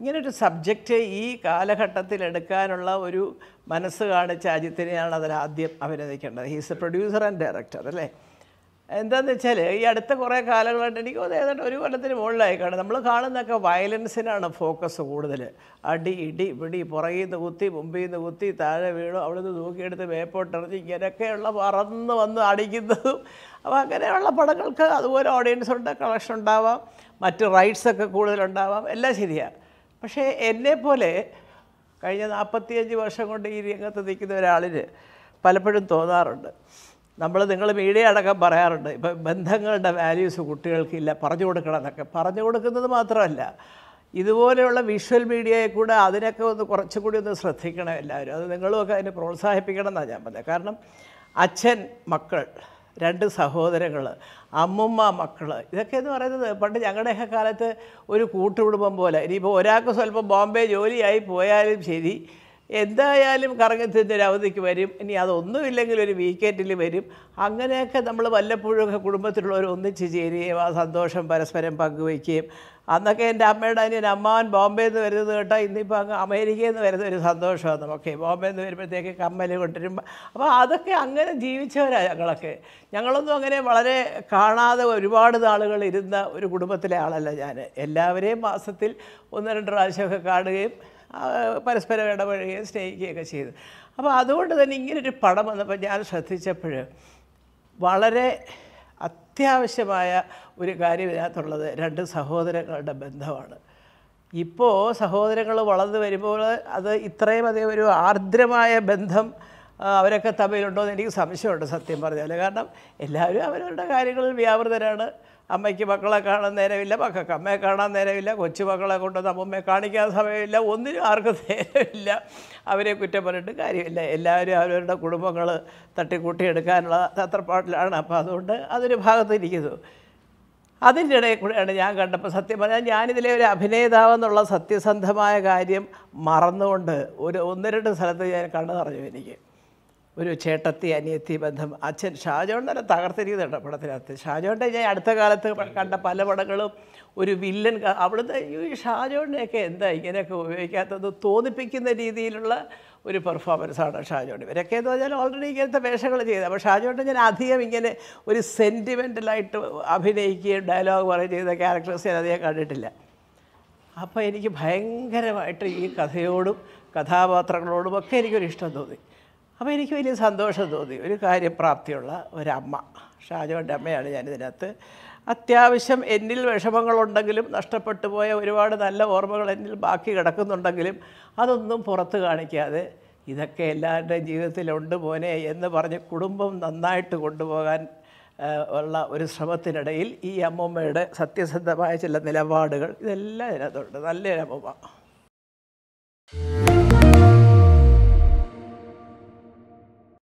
ഇങ്ങനൊരു സബ്ജക്റ്റ് ഈ കാലഘട്ടത്തിൽ എടുക്കാനുള്ള ഒരു മനസ്സ് കാണിച്ച അജിത്തിനെയാണ് അതിൽ ആദ്യം അഭിനന്ദിക്കേണ്ടത് he's a producer and director അല്ലേ എന്താണെന്ന് വെച്ചാൽ ഈ അടുത്ത കുറേ കാലങ്ങളായിട്ട് എനിക്ക് ഏതാണ്ട് ഒരു കൊല്ലത്തിന് മുകളിലായി കാണും നമ്മൾ കാണുന്നൊക്കെ വയലൻസിനാണ് ഫോക്കസ് കൂടുതൽ അടി ഇടി പിടി പുറകിൽ നിന്ന് കുത്തി മുമ്പിൽ നിന്ന് കുത്തി താഴെ വീണു അവിടെ നിന്ന് തൂക്കിയെടുത്ത് വേപ്പോട്ടെറിഞ്ഞ് ഇങ്ങനെയൊക്കെയുള്ള പറന്ന് വന്ന് അടിക്കുന്നതും അപ്പോൾ അങ്ങനെയുള്ള പടങ്ങൾക്ക് അതുപോലെ ഓഡിയൻസ് ഉണ്ട് കളക്ഷൻ ഉണ്ടാവാം മറ്റ് റൈറ്റ്സൊക്കെ കൂടുതലുണ്ടാവാം എല്ലാം ശരിയാണ് പക്ഷേ പോലെ കഴിഞ്ഞ നാൽപ്പത്തിയഞ്ച് വർഷം കൊണ്ട് ഈ രംഗത്ത് നിൽക്കുന്ന ഒരാളിന് പലപ്പോഴും തോന്നാറുണ്ട് നമ്മൾ നിങ്ങൾ മീഡിയ അടക്കം പറയാറുണ്ട് ഇപ്പം ബന്ധങ്ങളുടെ വാല്യൂസ് കുട്ടികൾക്കില്ല പറഞ്ഞു കൊടുക്കണം എന്നൊക്കെ പറഞ്ഞു കൊടുക്കുന്നത് മാത്രമല്ല ഇതുപോലെയുള്ള വിഷ്വൽ മീഡിയയെ കൂടെ അതിനൊക്കെ ഒന്ന് കുറച്ചുകൂടി ഒന്ന് ശ്രദ്ധിക്കണം എല്ലാവരും അത് നിങ്ങളുമൊക്കെ അതിനെ പ്രോത്സാഹിപ്പിക്കണം എന്നാണ് ഞാൻ പറഞ്ഞത് കാരണം അച്ഛൻ മക്കൾ രണ്ട് സഹോദരങ്ങൾ അമ്മുമ്മ മക്കൾ ഇതൊക്കെ എന്ന് പറയുന്നത് പണ്ട് ഞങ്ങളുടെയൊക്കെ കാലത്ത് ഒരു കൂട്ടുകുടുംബം പോലെ ഇനിയിപ്പോൾ ഒരാൾക്ക് സ്വല്പം ബോംബെ ജോലിയായി പോയാലും ശരി എന്തായാലും കറങ്ങത്തിൻ്റെ അവധിക്ക് വരും ഇനി അതൊന്നുമില്ലെങ്കിൽ ഒരു വീക്കെൻഡിൽ വരും അങ്ങനെയൊക്കെ നമ്മൾ വല്ലപ്പോഴുമൊക്കെ കുടുംബത്തിലുള്ളവർ ഒന്നിച്ച് ചേരുകയും ആ സന്തോഷം പരസ്പരം പങ്കുവയ്ക്കുകയും അന്നൊക്കെ എൻ്റെ അമ്മയുടെ അനിയൻ അമ്മാവൻ ബോംബെയിൽ നിന്ന് വരുന്നത് കേട്ടോ ഇന്നിപ്പോൾ അങ്ങ് അമേരിക്കയിൽ നിന്ന് വരുന്ന ഒരു സന്തോഷമാണ് നമുക്ക് ബോംബെയിൽ നിന്ന് വരുമ്പോഴത്തേക്ക് കമ്മൽ കൊണ്ടുവരുമ്പോൾ അപ്പോൾ അതൊക്കെ അങ്ങനെ ജീവിച്ചവരാണ് ഞങ്ങളൊക്കെ ഞങ്ങളൊന്നും അങ്ങനെ വളരെ കാണാതെ ഒരുപാട് നാളുകൾ ഇരുന്ന ഒരു കുടുംബത്തിലെ ആളല്ല ഞാൻ എല്ലാവരെയും മാസത്തിൽ ഒന്ന് രണ്ട് പ്രാവശ്യമൊക്കെ കാണുകയും പരസ്പരം ഇടപഴകുകയും സ്നേഹിക്കുകയൊക്കെ ചെയ്തു അപ്പോൾ അതുകൊണ്ട് തന്നെ ഇങ്ങനൊരു പടം വന്നപ്പോൾ ഞാൻ ശ്രദ്ധിച്ചപ്പോൾ വളരെ അത്യാവശ്യമായ ഒരു കാര്യം ഇതിനകത്തുള്ളത് രണ്ട് സഹോദരങ്ങളുടെ ബന്ധമാണ് ഇപ്പോൾ സഹോദരങ്ങൾ വളർന്നു വരുമ്പോൾ അത് ഇത്രയും അധികം ഒരു ആർദ്രമായ ബന്ധം അവരൊക്കെ തമ്മിലുണ്ടോ എന്ന് എനിക്ക് സംശയമുണ്ട് സത്യം പറഞ്ഞാൽ കാരണം എല്ലാവരും അവരവരുടെ കാര്യങ്ങളിൽ വ്യാപൃതരാണ് അമ്മയ്ക്ക് മക്കളെ കാണാൻ നേരമില്ല മക്കൾക്ക് അമ്മയെ കാണാൻ നേരമില്ല കൊച്ചുമക്കളെ കൊണ്ട് അമ്മമ്മയെ കാണിക്കാൻ സമയമില്ല ഒന്നിനും ആർക്കും നേരമില്ല അവരെ കുറ്റം പറഞ്ഞിട്ട് കാര്യമില്ല എല്ലാവരും അവരവരുടെ കുടുംബങ്ങൾ തട്ടിക്കൂട്ടിയെടുക്കാനുള്ള തത്രപ്പാട്ടിലാണ് അപ്പോൾ അതുകൊണ്ട് അതൊരു ഭാഗത്തിരിക്കുന്നു അതിൻ്റെ ഇടയിൽ കൂടെയാണ് ഞാൻ കണ്ടപ്പോൾ സത്യം പറഞ്ഞാൽ ഞാനിതിലെ ഒരു അഭിനേതാവെന്നുള്ള സത്യസന്ധമായ കാര്യം മറന്നുകൊണ്ട് ഒരു ഒന്ന് രണ്ട് സ്ഥലത്ത് ഞാൻ കണ്ടു നിറഞ്ഞു എനിക്ക് ഒരു ചേട്ടത്തി അനിയത്തി ബന്ധം അച്ഛൻ ഷാജോൺ തന്നെ തകർത്തിരിക്കുന്നുണ്ട് പടത്തിനകത്ത് ഷാജോണിൻ്റെ ഞാൻ അടുത്ത കാലത്ത് കണ്ട പല പടങ്ങളും ഒരു വില്ലൻ അവിടുത്തെ ഈ ഷാജോണിനെയൊക്കെ എന്താ ഇങ്ങനെയൊക്കെ ഉപയോഗിക്കാത്തത് തോന്നിപ്പിക്കുന്ന രീതിയിലുള്ള ഒരു പെർഫോമൻസാണ് ഷാജോൺ ഇവരൊക്കെ എന്ന് പറഞ്ഞാൽ ഓൾറെഡി ഇങ്ങനത്തെ വേഷങ്ങൾ ചെയ്തത് അപ്പോൾ ഷാജോണിൻ്റെ ഞാൻ അധികം ഇങ്ങനെ ഒരു സെൻറ്റിമെൻ്റലായിട്ട് അഭിനയിക്കുകയും ഡയലോഗ് പറയുകയും ചെയ്ത ക്യാരക്ടേഴ്സ് ഞാൻ അധികം കണ്ടിട്ടില്ല അപ്പോൾ എനിക്ക് ഭയങ്കരമായിട്ട് ഈ കഥയോടും കഥാപാത്രങ്ങളോടും ഒക്കെ എനിക്കൊരു ഇഷ്ടം തോന്നി അപ്പോൾ എനിക്ക് വലിയ സന്തോഷം തോന്നി ഒരു കാര്യപ്രാപ്തിയുള്ള ഒരമ്മ ഷാജോൻ്റെ അമ്മയാണ് ഞാനിതിനകത്ത് അത്യാവശ്യം എന്നിൽ വിഷമങ്ങളുണ്ടെങ്കിലും നഷ്ടപ്പെട്ടു പോയ ഒരുപാട് നല്ല ഓർമ്മകൾ എന്നിൽ ബാക്കി കിടക്കുന്നുണ്ടെങ്കിലും അതൊന്നും പുറത്ത് കാണിക്കാതെ ഇതൊക്കെ എല്ലാവരുടെയും ജീവിതത്തിലുണ്ട് പോനെ എന്ന് പറഞ്ഞ് കുടുംബം നന്നായിട്ട് കൊണ്ടുപോകാൻ ഉള്ള ഒരു ശ്രമത്തിനിടയിൽ ഈ അമ്മൂമ്മയുടെ സത്യസന്ധമായ ചില നിലപാടുകൾ ഇതെല്ലാം ഇതിനകത്തുണ്ട് നല്ലൊരമ്മൂമ്മ